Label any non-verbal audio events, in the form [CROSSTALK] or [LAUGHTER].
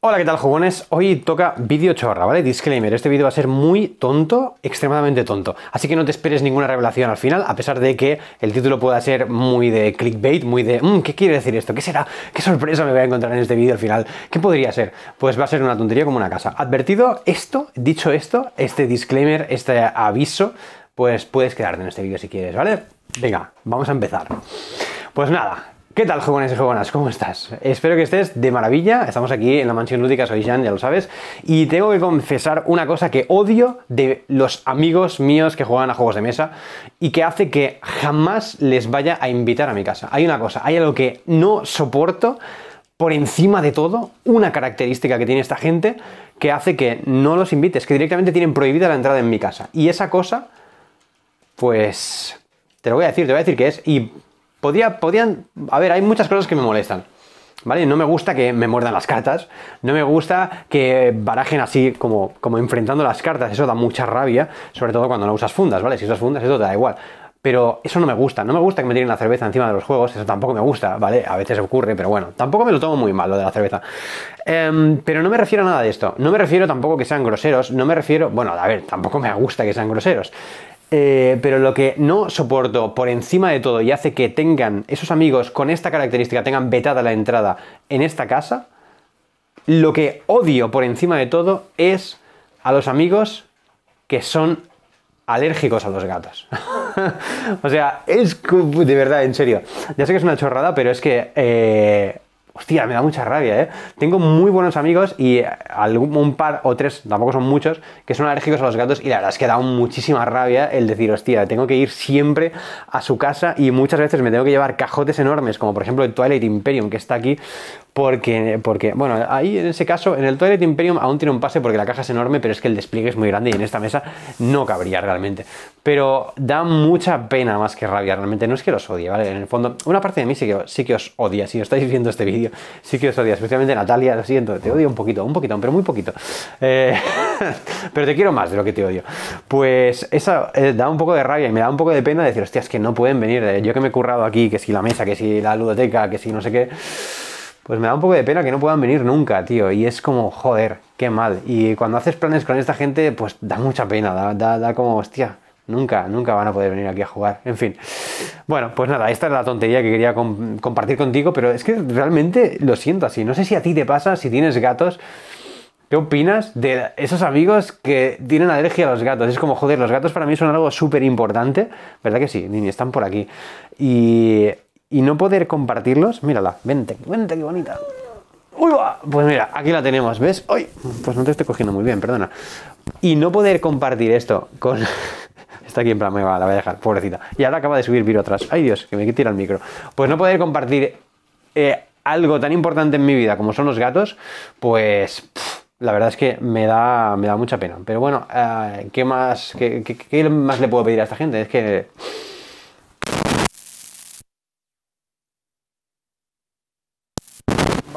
Hola, ¿qué tal, jugones? Hoy toca vídeo chorra, ¿vale? Disclaimer, este vídeo va a ser muy tonto, extremadamente tonto. Así que no te esperes ninguna revelación al final, a pesar de que el título pueda ser muy de clickbait, muy de, mm, ¿qué quiere decir esto? ¿Qué será? ¿Qué sorpresa me voy a encontrar en este vídeo al final? ¿Qué podría ser? Pues va a ser una tontería como una casa. Advertido esto, dicho esto, este disclaimer, este aviso, pues puedes quedarte en este vídeo si quieres, ¿vale? Venga, vamos a empezar. Pues nada, ¿Qué tal, jóvenes y jugonas? ¿Cómo estás? Espero que estés de maravilla. Estamos aquí en la mansión lúdica, soy Jean, ya lo sabes. Y tengo que confesar una cosa que odio de los amigos míos que juegan a juegos de mesa y que hace que jamás les vaya a invitar a mi casa. Hay una cosa, hay algo que no soporto por encima de todo, una característica que tiene esta gente que hace que no los invites, que directamente tienen prohibida la entrada en mi casa. Y esa cosa, pues, te lo voy a decir, te voy a decir que es, y podía, podían... A ver, hay muchas cosas que me molestan. ¿Vale? No me gusta que me muerdan las cartas, no me gusta que barajen así como, como enfrentando las cartas, eso da mucha rabia, sobre todo cuando no usas fundas, ¿vale? Si usas fundas, eso te da igual pero eso no me gusta, no me gusta que me tiren la cerveza encima de los juegos, eso tampoco me gusta, ¿vale? A veces ocurre, pero bueno, tampoco me lo tomo muy mal lo de la cerveza. Em, pero no me refiero a nada de esto, no me refiero tampoco que sean groseros, no me refiero, bueno, a ver, tampoco me gusta que sean groseros, eh, pero lo que no soporto por encima de todo y hace que tengan esos amigos con esta característica, tengan vetada la entrada en esta casa, lo que odio por encima de todo es a los amigos que son alérgicos a los gatos. [LAUGHS] o sea, es de verdad, en serio. Ya sé que es una chorrada, pero es que eh, Hostia, me da mucha rabia, ¿eh? Tengo muy buenos amigos y eh, algún, un par o tres, tampoco son muchos, que son alérgicos a los gatos y la verdad es que da muchísima rabia el decir, hostia, tengo que ir siempre a su casa y muchas veces me tengo que llevar cajotes enormes, como por ejemplo el Twilight Imperium que está aquí, porque, bueno, ahí en ese caso, en el Toilet Imperium aún tiene un pase porque la caja es enorme, pero es que el despliegue es muy grande y en esta mesa no cabría realmente. Pero da mucha pena más que rabia, realmente. No es que los odie, ¿vale? En el fondo, una parte de mí sí que, sí que os odia, si os estáis viendo este vídeo, sí que os odia, especialmente Natalia, lo siento, te odio un poquito, un poquito, pero muy poquito. Eh, [LAUGHS] pero te quiero más de lo que te odio. Pues eso eh, da un poco de rabia y me da un poco de pena decir, hostias, que no pueden venir, yo que me he currado aquí, que si la mesa, que si la ludoteca, que si no sé qué pues me da un poco de pena que no puedan venir nunca, tío. Y es como, joder, qué mal. Y cuando haces planes con esta gente, pues da mucha pena, da, da, como, hostia, nunca, nunca van a poder venir aquí a jugar. En fin. Bueno, pues nada, esta es la tontería que quería compartir contigo, pero es que realmente lo siento así. No sé si a ti te pasa, si tienes gatos. ¿Qué opinas de esos amigos que tienen alergia a los gatos? Es como, joder, los gatos para mí son algo súper importante. ¿Verdad que sí? Ni están por aquí. Y y no poder compartirlos, mírala, vente, vente, qué bonita. ¡Uy, Pues mira, aquí la tenemos, ¿ves? ¡Uy! Pues no te estoy cogiendo muy bien, perdona. Y no poder compartir esto con... [LAUGHS] Está aquí en plan, me va, la voy a dejar, pobrecita. Y ahora acaba de subir Viro atrás. ¡Ay, Dios! Que me tira el micro. Pues no poder compartir eh, algo tan importante en mi vida como son los gatos, pues... la verdad es que me da, me da mucha pena. Pero bueno, eh, más, ¿qué más le puedo pedir a esta gente? Es que